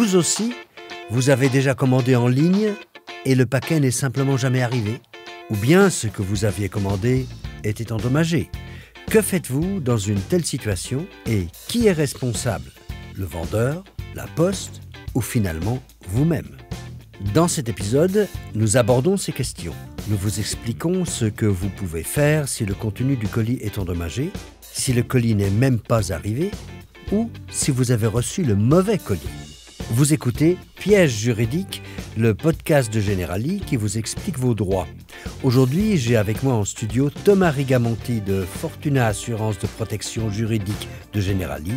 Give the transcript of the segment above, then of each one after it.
Vous aussi, vous avez déjà commandé en ligne et le paquet n'est simplement jamais arrivé Ou bien ce que vous aviez commandé était endommagé Que faites-vous dans une telle situation et qui est responsable Le vendeur, la poste ou finalement vous-même Dans cet épisode, nous abordons ces questions. Nous vous expliquons ce que vous pouvez faire si le contenu du colis est endommagé, si le colis n'est même pas arrivé ou si vous avez reçu le mauvais colis. Vous écoutez Piège juridique, le podcast de Generali qui vous explique vos droits. Aujourd'hui, j'ai avec moi en studio Thomas Rigamonti de Fortuna Assurance de protection juridique de Generali,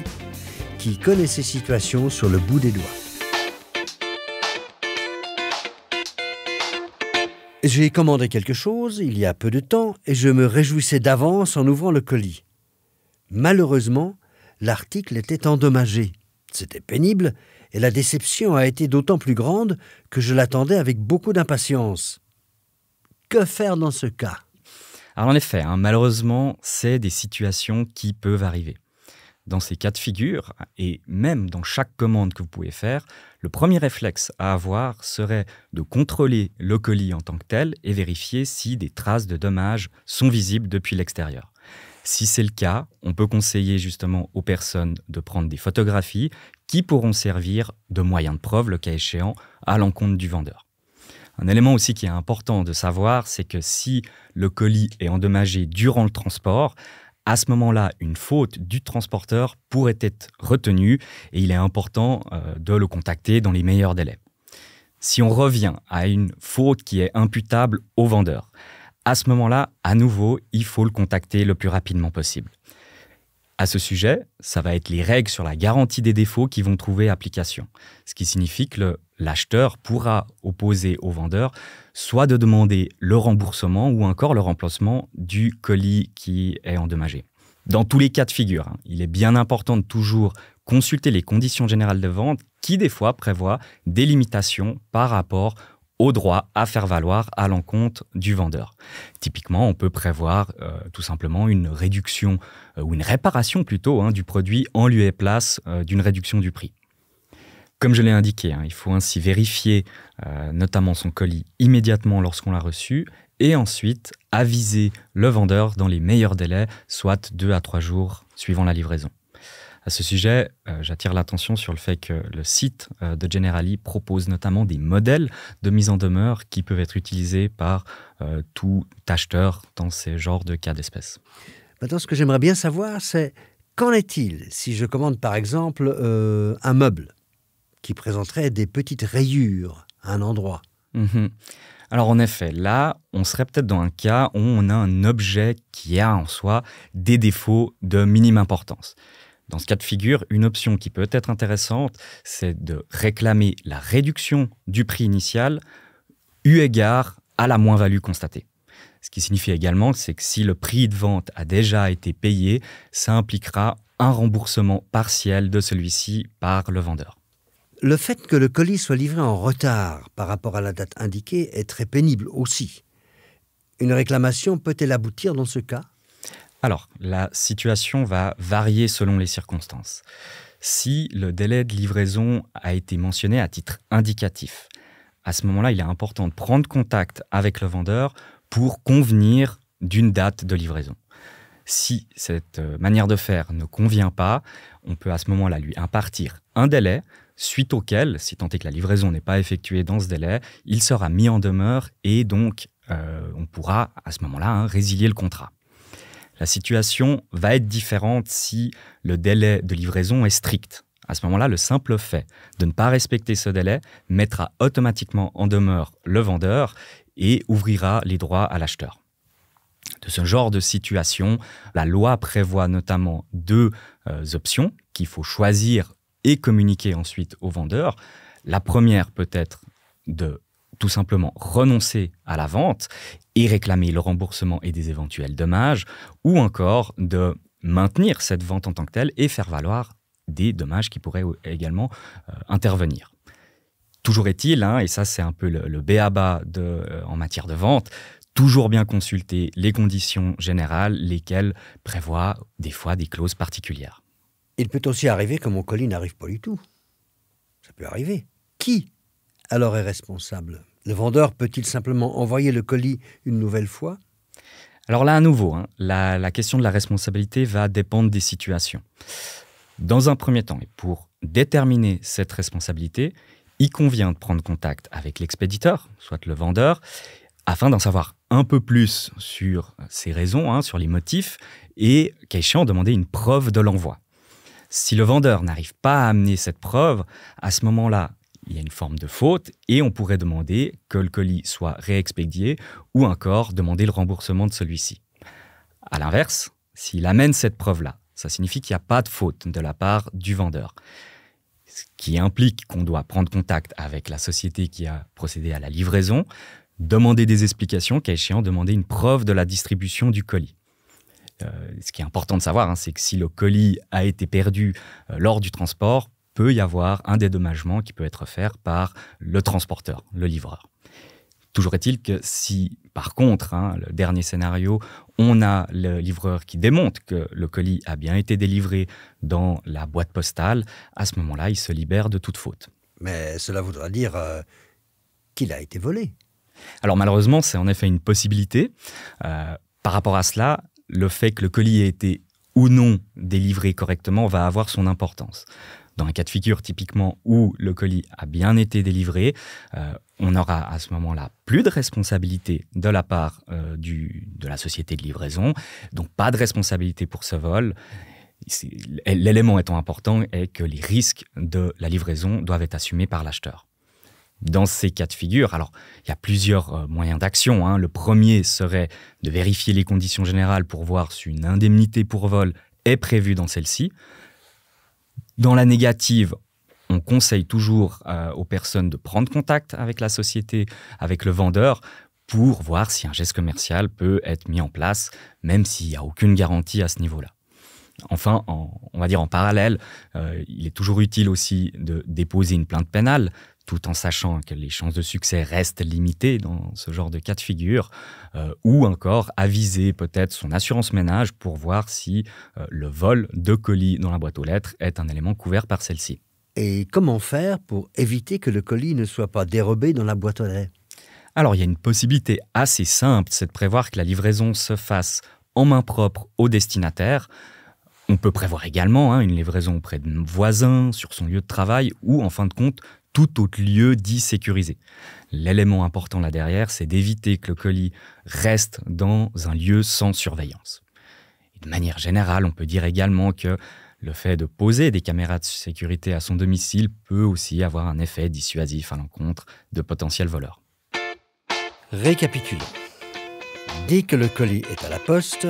qui connaît ces situations sur le bout des doigts. J'ai commandé quelque chose il y a peu de temps et je me réjouissais d'avance en ouvrant le colis. Malheureusement, l'article était endommagé. C'était pénible et la déception a été d'autant plus grande que je l'attendais avec beaucoup d'impatience. Que faire dans ce cas Alors en effet, hein, malheureusement, c'est des situations qui peuvent arriver. Dans ces cas de figure, et même dans chaque commande que vous pouvez faire, le premier réflexe à avoir serait de contrôler le colis en tant que tel et vérifier si des traces de dommages sont visibles depuis l'extérieur. Si c'est le cas, on peut conseiller justement aux personnes de prendre des photographies qui pourront servir de moyen de preuve, le cas échéant, à l'encontre du vendeur. Un élément aussi qui est important de savoir, c'est que si le colis est endommagé durant le transport, à ce moment-là, une faute du transporteur pourrait être retenue et il est important euh, de le contacter dans les meilleurs délais. Si on revient à une faute qui est imputable au vendeur, à ce moment-là, à nouveau, il faut le contacter le plus rapidement possible. À ce sujet, ça va être les règles sur la garantie des défauts qui vont trouver application, ce qui signifie que l'acheteur pourra opposer au vendeur soit de demander le remboursement ou encore le remplacement du colis qui est endommagé. Dans tous les cas de figure, hein, il est bien important de toujours consulter les conditions générales de vente qui des fois prévoient des limitations par rapport au droit à faire valoir à l'encontre du vendeur. Typiquement, on peut prévoir euh, tout simplement une réduction euh, ou une réparation plutôt hein, du produit en lieu et place euh, d'une réduction du prix. Comme je l'ai indiqué, hein, il faut ainsi vérifier notamment son colis immédiatement lorsqu'on l'a reçu et ensuite aviser le vendeur dans les meilleurs délais, soit deux à trois jours suivant la livraison. À ce sujet, euh, j'attire l'attention sur le fait que le site euh, de Generali propose notamment des modèles de mise en demeure qui peuvent être utilisés par euh, tout acheteur dans ces genres de cas d'espèce. Maintenant, ce que j'aimerais bien savoir, c'est qu'en est-il si je commande par exemple un meuble qui présenterait des petites rayures à un endroit mhm. Alors en effet, là, on serait peut-être dans un cas où on a un objet qui a en soi des défauts de minime importance. Dans ce cas de figure, une option qui peut être intéressante, c'est de réclamer la réduction du prix initial eu égard à la moins-value constatée. Ce qui signifie également, c'est que si le prix de vente a déjà été payé, ça impliquera un remboursement partiel de celui-ci par le vendeur. Le fait que le colis soit livré en retard par rapport à la date indiquée est très pénible aussi. Une réclamation peut-elle aboutir dans ce cas alors, la situation va varier selon les circonstances. Si le délai de livraison a été mentionné à titre indicatif, à ce moment-là, il est important de prendre contact avec le vendeur pour convenir d'une date de livraison. Si cette euh, manière de faire ne convient pas, on peut à ce moment-là lui impartir un délai suite auquel, si tant est que la livraison n'est pas effectuée dans ce délai, il sera mis en demeure et donc euh, on pourra à ce moment-là hein, résilier le contrat. La situation va être différente si le délai de livraison est strict. À ce moment-là, le simple fait de ne pas respecter ce délai mettra automatiquement en demeure le vendeur et ouvrira les droits à l'acheteur. De ce genre de situation, la loi prévoit notamment deux euh, options qu'il faut choisir et communiquer ensuite au vendeur. La première peut être de tout simplement renoncer à la vente et réclamer le remboursement et des éventuels dommages, ou encore de maintenir cette vente en tant que telle et faire valoir des dommages qui pourraient également euh, intervenir. Toujours est-il, hein, et ça c'est un peu le, le béaba de, euh, en matière de vente, toujours bien consulter les conditions générales, lesquelles prévoient des fois des clauses particulières. Il peut aussi arriver que mon colis n'arrive pas du tout. Ça peut arriver. Qui alors est responsable Le vendeur peut-il simplement envoyer le colis une nouvelle fois Alors là, à nouveau, hein, la, question de la responsabilité va dépendre des situations. Dans un premier temps, et pour déterminer cette responsabilité, il convient de prendre contact avec l'expéditeur, soit le vendeur, afin d'en savoir un peu plus sur ses raisons, hein, sur les motifs, et qu'échéant demander une preuve de l'envoi. Si le vendeur n'arrive pas à amener cette preuve, à ce moment-là, il y a une forme de faute et on pourrait demander que le colis soit réexpédié ou encore demander le remboursement de celui-ci. À l'inverse, s'il amène cette preuve-là, ça signifie qu'il n'y a pas de faute de la part du vendeur. Ce qui implique qu'on doit prendre contact avec la société qui a procédé à la livraison, demander des explications, qu'à échéant, demander une preuve de la distribution du colis. Euh, ce qui est important de savoir, hein, c'est que si le colis a été perdu euh, lors du transport, peut y avoir un dédommagement qui peut être fait par le transporteur, le livreur. Toujours est-il que si, par contre, hein, le dernier scénario, on a le livreur qui démontre que le colis a bien été délivré dans la boîte postale, à ce moment-là, il se libère de toute faute. Mais cela voudra dire euh, qu'il a été volé. Alors malheureusement, c'est en effet une possibilité. Euh, par rapport à cela, le fait que le colis ait été ou non délivré correctement va avoir son importance. Dans un cas de figure typiquement où le colis a bien été délivré, euh, on aura à ce moment-là plus de responsabilité de la part euh, du, de la société de livraison, donc pas de responsabilité pour ce vol. L'élément étant important est que les risques de la livraison doivent être assumés par l'acheteur dans ces cas de figure, alors il y a plusieurs euh, moyens d'action. Hein. Le premier serait de vérifier les conditions générales pour voir si une indemnité pour vol est prévue dans celle-ci. Dans la négative, on conseille toujours euh, aux personnes de prendre contact avec la société, avec le vendeur, pour voir si un geste commercial peut être mis en place, même s'il n'y a aucune garantie à ce niveau-là. Enfin, on va dire en parallèle, euh, il est toujours utile aussi de déposer une plainte pénale tout en sachant que les chances de succès restent limitées dans ce genre de cas de figure, euh, ou encore aviser peut-être son assurance ménage pour voir si euh, le vol de colis dans la boîte aux lettres est un élément couvert par celle-ci. Et comment faire pour éviter que le colis ne soit pas dérobé dans la boîte aux lettres Alors il y a une possibilité assez simple, c'est de prévoir que la livraison se fasse en main propre au destinataire, on peut prévoir également hein, une livraison auprès d'un voisin, sur son lieu de travail ou, en fin de compte, tout autre lieu dit sécurisé. L'élément important là derrière, c'est d'éviter que le colis reste dans un lieu sans surveillance. de manière générale, on peut dire également que le fait de poser des caméras de sécurité à son domicile peut aussi avoir un effet dissuasif à l'encontre de potentiels voleurs. Récapitulons. Dès que le colis est à la poste,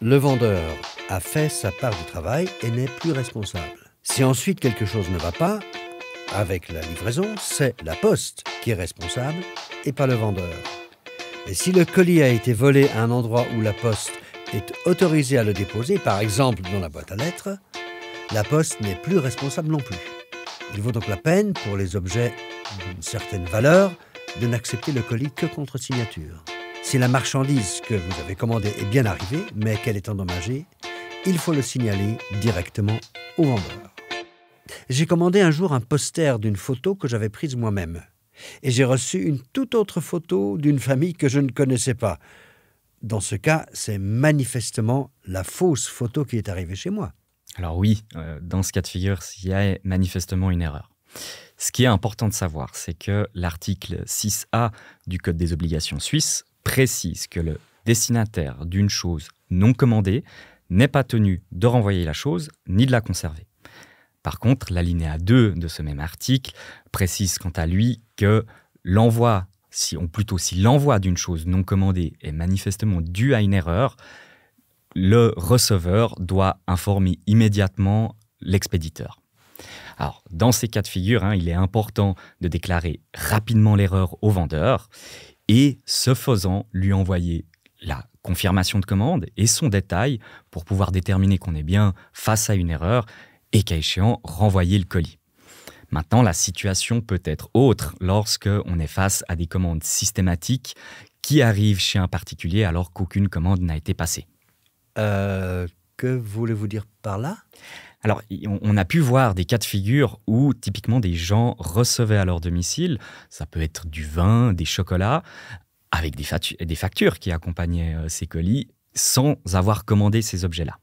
le vendeur a fait sa part du travail et n'est plus responsable. Si ensuite quelque chose ne va pas, avec la livraison, c'est la poste qui est responsable et pas le vendeur. Et si le colis a été volé à un endroit où la poste est autorisée à le déposer, par exemple dans la boîte à lettres, la poste n'est plus responsable non plus. Il vaut donc la peine pour les objets d'une certaine valeur de n'accepter le colis que contre signature. Si la marchandise que vous avez commandée est bien arrivée, mais qu'elle est endommagée, il faut le signaler directement au vendeur. J'ai commandé un jour un poster d'une photo que j'avais prise moi-même. Et j'ai reçu une toute autre photo d'une famille que je ne connaissais pas. Dans ce cas, c'est manifestement la fausse photo qui est arrivée chez moi. Alors oui, euh, dans ce cas de figure, il y a manifestement une erreur. Ce qui est important de savoir, c'est que l'article 6A du Code des obligations suisses précise que le destinataire d'une chose non commandée n'est pas tenu de renvoyer la chose ni de la conserver. Par contre, l'alinéa 2 de ce même article précise quant à lui que l'envoi, si, ou plutôt si l'envoi d'une chose non commandée est manifestement dû à une erreur, le receveur doit informer immédiatement l'expéditeur. Alors, dans ces cas de figure, hein, il est important de déclarer rapidement l'erreur au vendeur et, ce faisant, lui envoyer la confirmation de commande et son détail pour pouvoir déterminer qu'on est bien face à une erreur et cas échéant renvoyer le colis. Maintenant, la situation peut être autre lorsque on est face à des commandes systématiques qui arrivent chez un particulier alors qu'aucune commande n'a été passée. Euh, que voulez-vous dire par là alors, on a pu voir des cas de figure où typiquement des gens recevaient à leur domicile, ça peut être du vin, des chocolats, avec des, factures qui accompagnaient euh, ces colis, sans avoir commandé ces objets-là.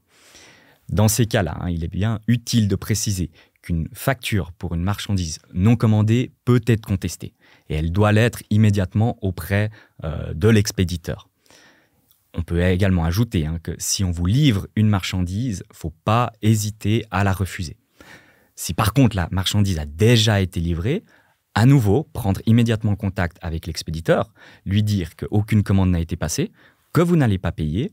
Dans ces cas-là, hein, il est bien utile de préciser qu'une facture pour une marchandise non commandée peut être contestée et elle doit l'être immédiatement auprès euh, de l'expéditeur. On peut également ajouter hein, que si on vous livre une marchandise, faut pas hésiter à la refuser. Si par contre la marchandise a déjà été livrée, à nouveau prendre immédiatement contact avec l'expéditeur, lui dire qu'aucune commande n'a été passée, que vous n'allez pas payer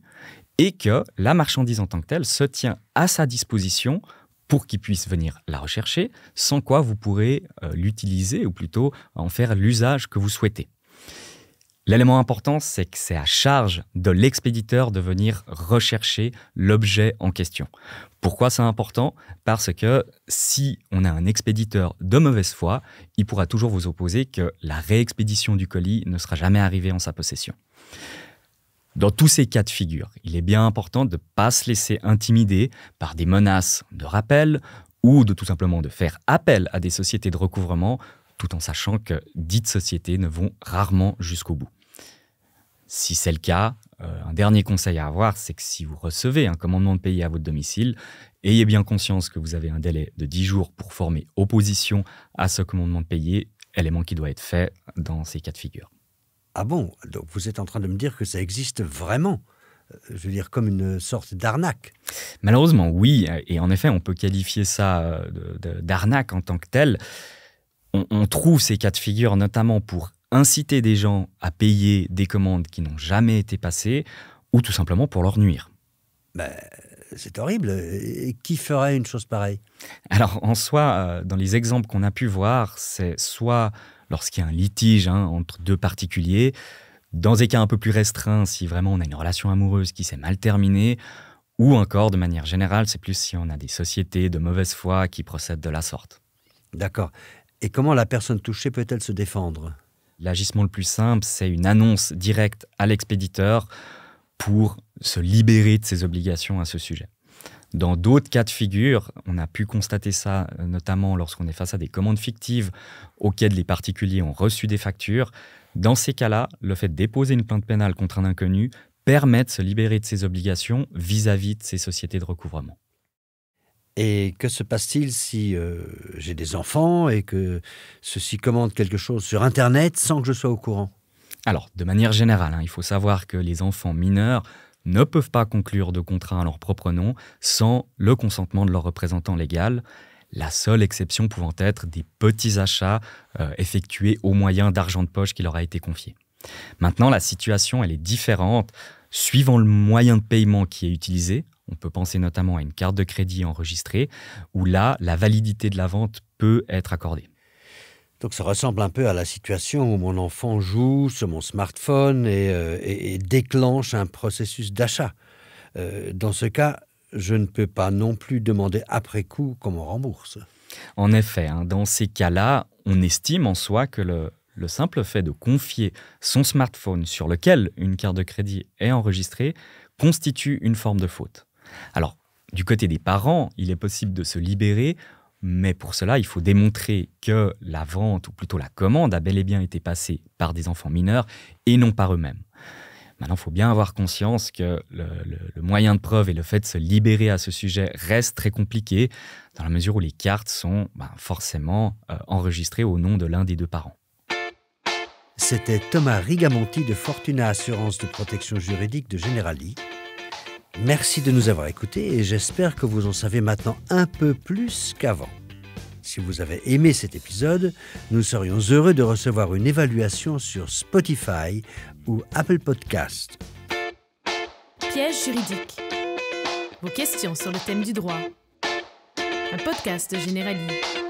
et que la marchandise en tant que telle se tient à sa disposition pour qu'il puisse venir la rechercher, sans quoi vous pourrez euh, l'utiliser ou plutôt en faire l'usage que vous souhaitez. L'élément important, c'est que c'est à charge de l'expéditeur de venir rechercher l'objet en question. Pourquoi c'est important Parce que si on a un expéditeur de mauvaise foi, il pourra toujours vous opposer que la réexpédition du colis ne sera jamais arrivée en sa possession. Dans tous ces cas de figure, il est bien important de ne pas se laisser intimider par des menaces de rappel ou de tout simplement de faire appel à des sociétés de recouvrement, tout en sachant que dites sociétés ne vont rarement jusqu'au bout. Si c'est le cas, euh, un dernier conseil à avoir, c'est que si vous recevez un commandement de payer à votre domicile, ayez bien conscience que vous avez un délai de 10 jours pour former opposition à ce commandement de payer, élément qui doit être fait dans ces cas de figure. Ah bon Donc vous êtes en train de me dire que ça existe vraiment euh, je veux dire, comme une sorte d'arnaque. Malheureusement, oui. Euh, et en effet, on peut qualifier ça euh, d'arnaque en tant que tel. On, trouve ces cas de figure notamment pour inciter des gens à payer des commandes qui n'ont jamais été passées ou tout simplement pour leur nuire. Ben, c'est horrible. Et qui ferait une chose pareille Alors, en soi, dans les exemples qu'on a pu voir, c'est soit lorsqu'il y a un litige hein, entre deux particuliers. Dans des cas un peu plus restreints, si vraiment on a une relation amoureuse qui s'est mal terminée, ou encore de manière générale, c'est plus si on a des sociétés de mauvaise foi qui procèdent de la sorte. D'accord. Et comment la personne touchée peut-elle se défendre L'agissement le plus simple, c'est une annonce directe à l'expéditeur pour se libérer de ses obligations à ce sujet. Dans d'autres cas de figure, on a pu constater ça, euh, notamment lorsqu'on est face à des commandes fictives auxquelles les particuliers ont reçu des factures. Dans ces cas-là, le fait de déposer une plainte pénale contre un inconnu permet de se libérer de ses obligations vis-à-vis de ces sociétés de recouvrement. Et que se passe-t-il si euh, j'ai des enfants et que ceux-ci commandent quelque chose sur Internet sans que je sois au courant Alors, de manière générale, hein, il faut savoir que les enfants mineurs ne peuvent pas conclure de contrat à leur propre nom sans le consentement de leur représentant légal, la seule exception pouvant être des petits achats euh, effectués au moyen d'argent de poche qui leur a été confié. Maintenant, la situation, elle est différente suivant le moyen de paiement qui est utilisé. On peut penser notamment à une carte de crédit enregistrée, où là, la validité de la vente peut être accordée. Donc ça ressemble un peu à la situation où mon enfant joue sur mon smartphone et, euh, déclenche un processus d'achat. Euh, dans ce cas, je ne peux pas non plus demander après coup qu'on me rembourse. En effet, hein, dans ces cas-là, on estime en soi que le simple fait de confier son smartphone sur lequel une carte de crédit est enregistrée constitue une forme de faute. Alors, du côté des parents, il est possible de se libérer mais pour cela, il faut démontrer que la vente, ou plutôt la commande, a bel et bien été passée par des enfants mineurs et non par eux-mêmes. Maintenant, il faut bien avoir conscience que le, moyen de preuve et le fait de se libérer à ce sujet reste très compliqué, dans la mesure où les cartes sont ben, forcément euh, enregistrées au nom de l'un des deux parents. C'était Thomas Rigamonti de Fortuna Assurance de Protection Juridique de Generali Merci de nous avoir écoutés et j'espère que vous en savez maintenant un peu plus qu'avant. Si vous avez aimé cet épisode, nous serions heureux de recevoir une évaluation sur Spotify ou Apple Podcast. Piège juridique. Vos questions sur le thème du droit. Un podcast de